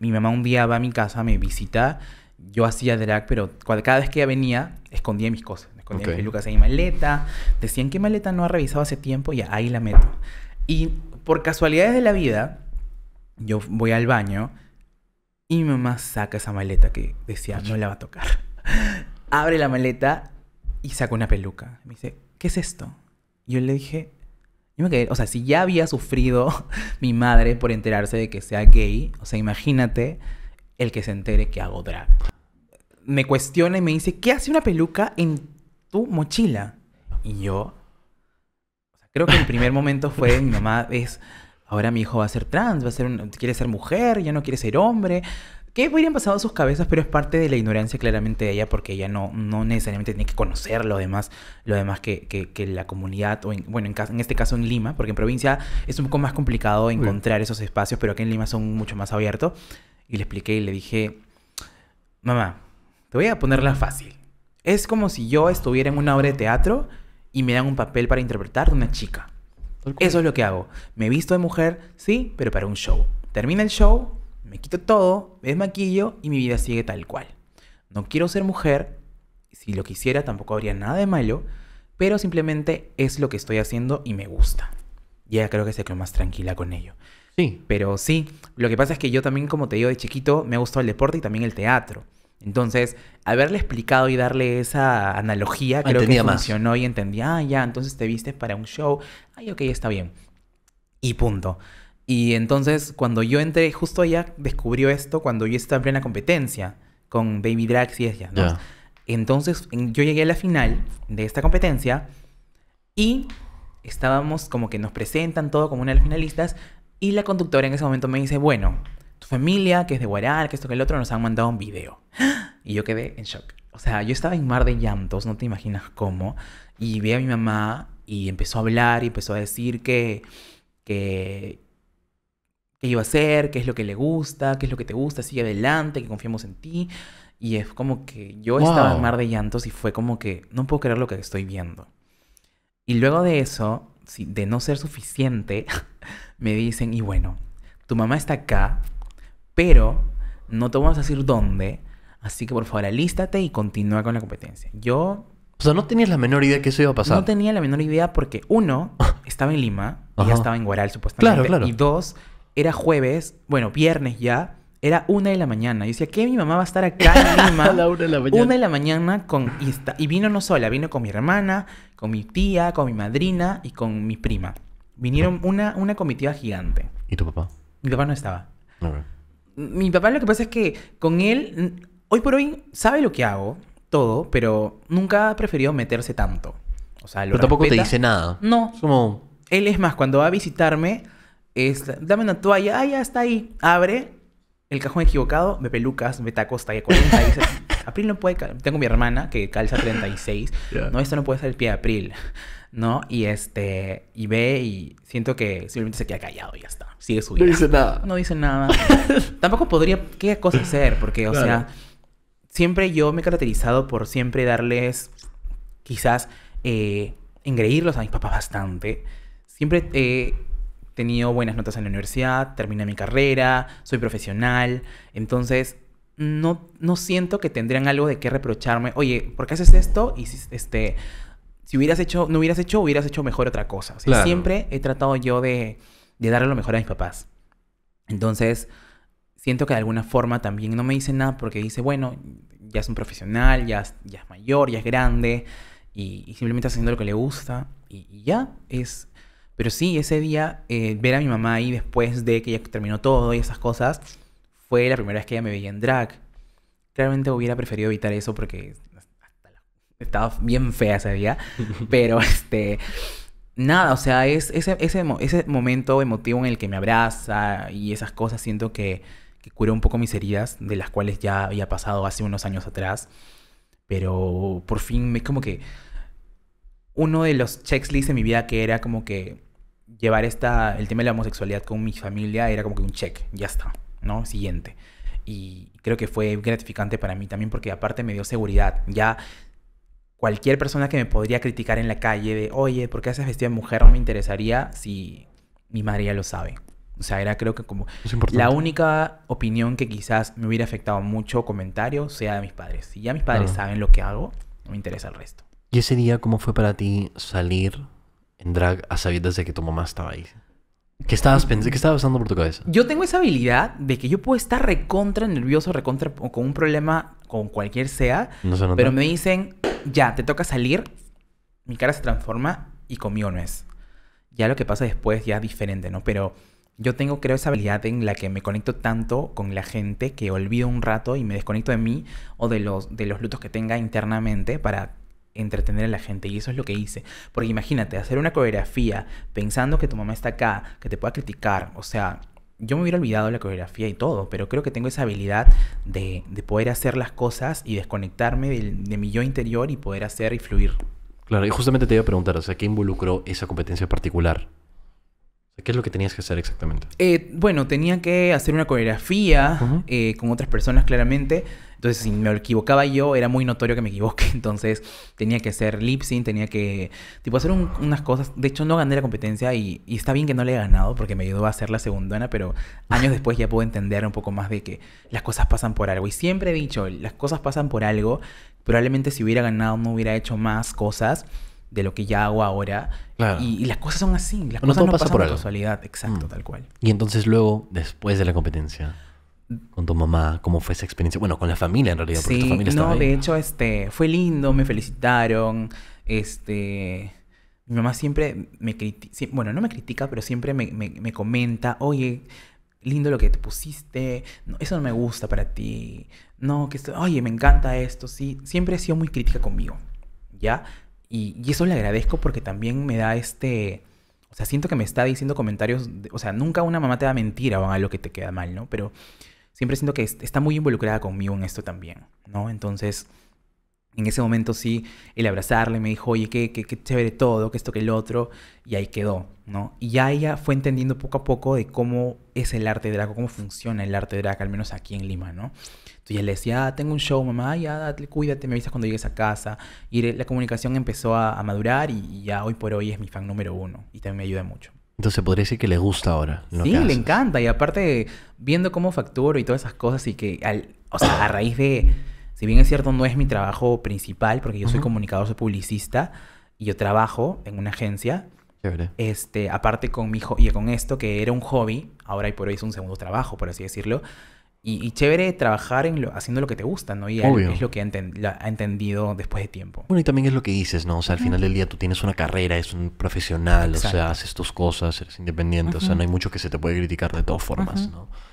Mi mamá un día va a mi casa, me visita, yo hacía drag, pero cada vez que ella venía, escondía mis cosas. Escondía okay. mis pelucas en mi maleta. Decían, que maleta no ha revisado hace tiempo? Y ahí la meto. Y por casualidades de la vida, yo voy al baño y mi mamá saca esa maleta que decía, no la va a tocar. Abre la maleta y saca una peluca. Me dice, ¿qué es esto? Yo le dije, o sea, si ya había sufrido mi madre por enterarse de que sea gay, o sea, imagínate el que se entere que hago drag. Me cuestiona y me dice, ¿qué hace una peluca en tu mochila? Y yo, creo que el primer momento fue, mi mamá es, ahora mi hijo va a ser trans, va a ser, quiere ser mujer, ya no quiere ser hombre, que hubieran pasado sus cabezas, pero es parte de la ignorancia claramente de ella, porque ella no, no necesariamente tiene que conocer lo demás, lo demás que, que, la comunidad, o en, bueno, en, en, este caso en Lima, porque en provincia es un poco más complicado encontrar esos espacios, pero aquí en Lima son mucho más abiertos. Y le expliqué y le dije, mamá, te voy a ponerla fácil. Es como si yo estuviera en una obra de teatro y me dan un papel para interpretar de una chica. Eso es lo que hago. Me visto de mujer, sí, pero para un show. Termina el show, me quito todo, me desmaquillo y mi vida sigue tal cual. No quiero ser mujer, si lo quisiera tampoco habría nada de malo, pero simplemente es lo que estoy haciendo y me gusta. Ya creo que se quedó más tranquila con ello. Sí. Pero sí, lo que pasa es que yo también, como te digo, de chiquito me ha gustado el deporte y también el teatro. Entonces, haberle explicado y darle esa analogía, creo que funcionó y entendía, ah, ya, entonces te viste para un show, ay, ok, está bien. Y punto. Y entonces, cuando yo entré, justo ella descubrió esto cuando yo estaba en plena competencia con Baby Drax y ella, ¿no? Entonces, yo llegué a la final de esta competencia y estábamos como que nos presentan todo como una de las finalistas y la conductora en ese momento me dice, bueno, tu familia, que es de Guaral, que esto, que el otro, nos han mandado un video. Y yo quedé en shock. O sea, yo estaba en mar de llantos, no te imaginas cómo. Y vi a mi mamá y empezó a hablar y empezó a decir que, que qué iba a hacer, qué es lo que le gusta, qué es lo que te gusta, sigue adelante, que confiemos en ti. Y es como que yo estaba en mar de llantos y fue como que no puedo creer lo que estoy viendo. Y luego de eso, de no ser suficiente, me dicen, y bueno, tu mamá está acá, pero no te vamos a decir dónde, así que por favor alístate y continúa con la competencia. Yo... O sea, no tenías la menor idea que eso iba a pasar. No tenía la menor idea porque uno, estaba en Lima, y ya estaba en Guaral supuestamente, claro, claro. y dos, era jueves, bueno, viernes ya, era una de la mañana. Y decía, ¿qué mi mamá va a estar acá en la una de la mañana. Una de la mañana con Y vino no sola, vino con mi hermana, con mi tía, con mi madrina y con mi prima. Vinieron una, una comitiva gigante. ¿Y tu papá? Mi papá no estaba. Mi papá lo que pasa es que con él, hoy por hoy, sabe lo que hago, todo, pero nunca ha preferido meterse tanto. O sea, lo Pero tampoco te dice nada. No. Como... Él es más, cuando va a visitarme dame una toalla, ah, ya está ahí. Abre el cajón equivocado, Me pelucas, Me tacos, talla 40. dice, April no puede, tengo mi hermana que calza 36. No, esto no puede ser el pie de April. ¿no? Y este, y ve y siento que simplemente se queda callado y ya está. Sigue No dice nada. No dice nada. Tampoco podría, ¿qué cosa hacer? Porque, o sea, siempre yo me he caracterizado por siempre darles, quizás, eh, engreírlos a mis papás bastante. Siempre eh, tenido buenas notas en la universidad, terminé mi carrera, soy profesional, entonces no, no siento que tendrían algo de qué reprocharme, oye, ¿por qué haces esto? Y este, si hubieras hecho, no hubieras hecho, hubieras hecho mejor otra cosa. Siempre he tratado yo de, de darle lo mejor a mis papás. Entonces, siento que de alguna forma también no me dice nada porque dice, bueno, ya es un profesional, ya, ya es mayor, ya es grande y, simplemente está haciendo lo que le gusta y, y ya es pero sí, ese día, eh, ver a mi mamá ahí después de que ya terminó todo y esas cosas, fue la primera vez que ella me veía en drag. Realmente hubiera preferido evitar eso porque estaba bien fea ese día. Pero este. Nada, o sea, ese, ese, momento emotivo en el que me abraza y esas cosas, siento que, que cura un poco mis heridas, de las cuales ya había pasado hace unos años atrás. Pero por fin, es como que uno de los checklists en mi vida que era como que llevar esta, el tema de la homosexualidad con mi familia era como que un check, ya está, ¿no? Siguiente. Y creo que fue gratificante para mí también porque aparte me dio seguridad. Ya cualquier persona que me podría criticar en la calle de, oye, ¿por qué haces vestido de mujer? No me interesaría si mi madre ya lo sabe. O sea, era creo que como la única opinión que quizás me hubiera afectado mucho comentario sea de mis padres. Si ya mis padres ah. saben lo que hago, no me interesa el resto. ¿Y ese día cómo fue para ti salir en drag a sabiendas de que tu mamá estaba ahí? ¿Qué estabas pensando? ¿Qué estaba pasando por tu cabeza? Yo tengo esa habilidad de que yo puedo estar recontra nervioso, recontra con un problema, con cualquier sea, no se pero me dicen, ya, te toca salir, mi cara se transforma y conmigo no es. Ya lo que pasa después ya es diferente, ¿no? Pero yo tengo, creo, esa habilidad en la que me conecto tanto con la gente que olvido un rato y me desconecto de mí o de los, de los lutos que tenga internamente para entretener a la gente. Y eso es lo que hice. Porque imagínate, hacer una coreografía pensando que tu mamá está acá, que te pueda criticar. O sea, yo me hubiera olvidado la coreografía y todo, pero creo que tengo esa habilidad de, poder hacer las cosas y desconectarme de, de mi yo interior y poder hacer y fluir. Claro, y justamente te iba a preguntar, o sea, ¿qué involucró esa competencia particular? ¿Qué es lo que tenías que hacer exactamente? Eh, bueno, tenía que hacer una coreografía eh, con otras personas claramente. Entonces, si me equivocaba yo, era muy notorio que me equivoque. Entonces, tenía que hacer lip sync, tenía que, tipo, hacer unas cosas. De hecho, no gané la competencia y, está bien que no le he ganado porque me ayudó a hacer la segunda. pero años después ya pude entender un poco más de que las cosas pasan por algo. Y siempre he dicho, las cosas pasan por algo. Probablemente si hubiera ganado no hubiera hecho más cosas de lo que ya hago ahora. Y, las cosas son así, las cosas no pasan por casualidad, exacto, mm. tal cual. Y entonces luego, después de la competencia, mm. con tu mamá, ¿cómo fue esa experiencia? Bueno, con la familia en realidad, sí, tu familia no, de hecho, este, fue lindo, me felicitaron, este... Mi mamá siempre me critica, bueno, no me critica, pero siempre me, comenta, oye, lindo lo que te pusiste, eso no me gusta para ti, no, que esto, oye, me encanta esto, sí, siempre ha sido muy crítica conmigo, ¿ya? Y, eso le agradezco porque también me da este... O sea, siento que me está diciendo comentarios... o sea, nunca una mamá te da mentira o algo que te queda mal, ¿no? Pero siempre siento que está muy involucrada conmigo en esto también, ¿no? Entonces, en ese momento sí, el abrazarle me dijo, oye, qué, qué, qué, chévere todo, que esto, que el otro, y ahí quedó, ¿no? Y ya ella fue entendiendo poco a poco de cómo es el arte drag, cómo funciona el arte de drag, al menos aquí en Lima, ¿no? Entonces ya le decía, ah, tengo un show, mamá, ya, cuídate, me avisas cuando llegues a casa. Y la comunicación empezó a, madurar y, ya hoy por hoy es mi fan número uno y también me ayuda mucho. Entonces podría decir que le gusta ahora. sí, le encanta. Y aparte, viendo cómo facturo y todas esas cosas y que, al, o sea, a raíz de si bien es cierto, no es mi trabajo principal, porque yo soy comunicador, soy publicista, y yo trabajo en una agencia. Chévere. Este, aparte con mi y con esto que era un hobby, ahora y por hoy es un segundo trabajo, por así decirlo. Y, chévere trabajar en haciendo lo que te gusta, ¿no? Y Obvio. es lo que ha, entendido después de tiempo. Bueno, y también es lo que dices, ¿no? O sea, al final del día tú tienes una carrera, es un profesional, o sea, haces tus cosas, eres independiente, o sea, no hay mucho que se te puede criticar de todas formas, ¿no?